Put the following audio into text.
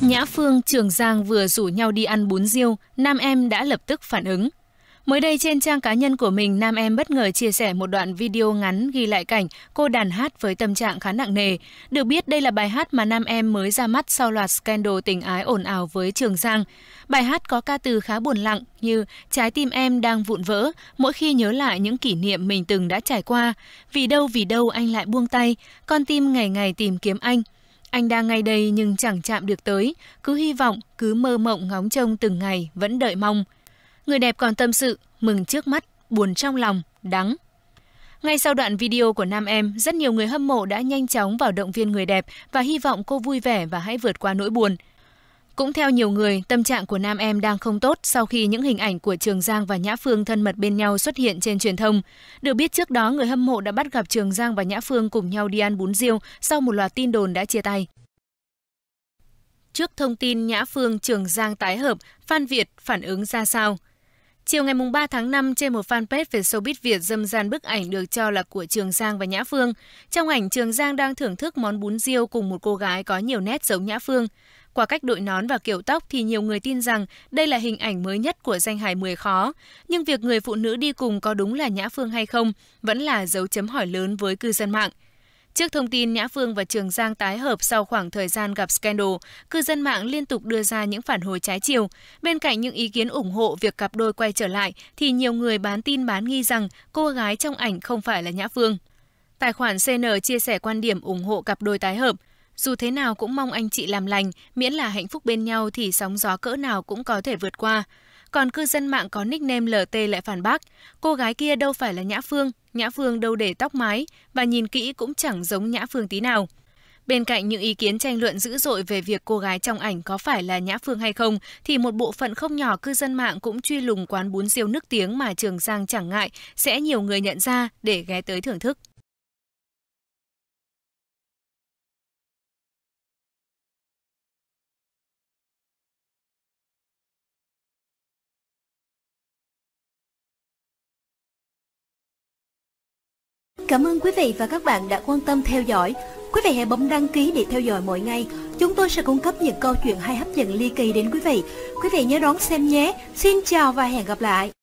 Nhã Phương, Trường Giang vừa rủ nhau đi ăn bún riêu, nam em đã lập tức phản ứng. Mới đây trên trang cá nhân của mình, nam em bất ngờ chia sẻ một đoạn video ngắn ghi lại cảnh cô đàn hát với tâm trạng khá nặng nề. Được biết đây là bài hát mà nam em mới ra mắt sau loạt scandal tình ái ồn ào với Trường Giang. Bài hát có ca từ khá buồn lặng như trái tim em đang vụn vỡ mỗi khi nhớ lại những kỷ niệm mình từng đã trải qua. Vì đâu vì đâu anh lại buông tay, con tim ngày ngày tìm kiếm anh. Anh đang ngay đây nhưng chẳng chạm được tới, cứ hy vọng, cứ mơ mộng ngóng trông từng ngày vẫn đợi mong. Người đẹp còn tâm sự, mừng trước mắt, buồn trong lòng, đắng. Ngay sau đoạn video của nam em, rất nhiều người hâm mộ đã nhanh chóng vào động viên người đẹp và hy vọng cô vui vẻ và hãy vượt qua nỗi buồn. Cũng theo nhiều người, tâm trạng của nam em đang không tốt sau khi những hình ảnh của Trường Giang và Nhã Phương thân mật bên nhau xuất hiện trên truyền thông. Được biết trước đó, người hâm mộ đã bắt gặp Trường Giang và Nhã Phương cùng nhau đi ăn bún riêu sau một loạt tin đồn đã chia tay. Trước thông tin Nhã Phương Trường Giang tái hợp, Phan Việt phản ứng ra sao? Chiều ngày 3 tháng 5, trên một fanpage về showbiz Việt dâm gian bức ảnh được cho là của Trường Giang và Nhã Phương. Trong ảnh, Trường Giang đang thưởng thức món bún riêu cùng một cô gái có nhiều nét giống Nhã Phương. Qua cách đội nón và kiểu tóc thì nhiều người tin rằng đây là hình ảnh mới nhất của danh hài mười khó. Nhưng việc người phụ nữ đi cùng có đúng là Nhã Phương hay không vẫn là dấu chấm hỏi lớn với cư dân mạng. Trước thông tin Nhã Phương và Trường Giang tái hợp sau khoảng thời gian gặp scandal, cư dân mạng liên tục đưa ra những phản hồi trái chiều. Bên cạnh những ý kiến ủng hộ việc cặp đôi quay trở lại, thì nhiều người bán tin bán nghi rằng cô gái trong ảnh không phải là Nhã Phương. Tài khoản CN chia sẻ quan điểm ủng hộ cặp đôi tái hợp. Dù thế nào cũng mong anh chị làm lành, miễn là hạnh phúc bên nhau thì sóng gió cỡ nào cũng có thể vượt qua. Còn cư dân mạng có nickname LT lại phản bác, cô gái kia đâu phải là Nhã Phương, Nhã Phương đâu để tóc mái và nhìn kỹ cũng chẳng giống Nhã Phương tí nào. Bên cạnh những ý kiến tranh luận dữ dội về việc cô gái trong ảnh có phải là Nhã Phương hay không, thì một bộ phận không nhỏ cư dân mạng cũng truy lùng quán bún riêu nước tiếng mà Trường Giang chẳng ngại sẽ nhiều người nhận ra để ghé tới thưởng thức. Cảm ơn quý vị và các bạn đã quan tâm theo dõi. Quý vị hãy bấm đăng ký để theo dõi mỗi ngày. Chúng tôi sẽ cung cấp những câu chuyện hay hấp dẫn ly kỳ đến quý vị. Quý vị nhớ đón xem nhé. Xin chào và hẹn gặp lại.